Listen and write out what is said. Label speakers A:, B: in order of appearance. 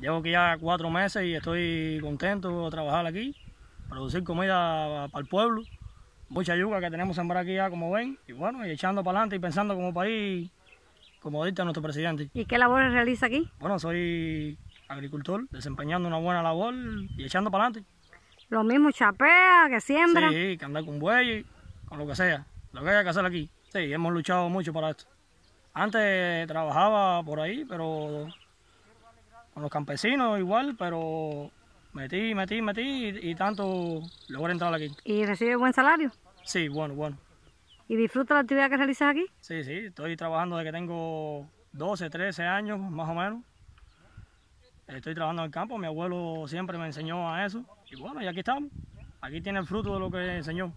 A: Llevo aquí ya cuatro meses y estoy contento de trabajar aquí, producir comida para el pueblo. Mucha yuca que tenemos sembrada aquí ya, como ven, y bueno, y echando para adelante y pensando como país, como dicta nuestro presidente. ¿Y qué labor realiza aquí? Bueno, soy agricultor, desempeñando una buena labor y echando para adelante. Lo mismo chapea, que siembra. Sí, que andar con bueyes, con lo que sea, lo que haya que hacer aquí. Sí, hemos luchado mucho para esto. Antes trabajaba por ahí, pero con los campesinos igual, pero metí, metí, metí y, y tanto logré entrar aquí.
B: ¿Y recibe buen salario?
A: Sí, bueno, bueno.
B: ¿Y disfruta la actividad que realizas aquí?
A: Sí, sí, estoy trabajando desde que tengo 12, 13 años más o menos. Estoy trabajando en el campo, mi abuelo siempre me enseñó a eso. Y bueno, y aquí estamos. Aquí tiene el fruto de lo que enseñó.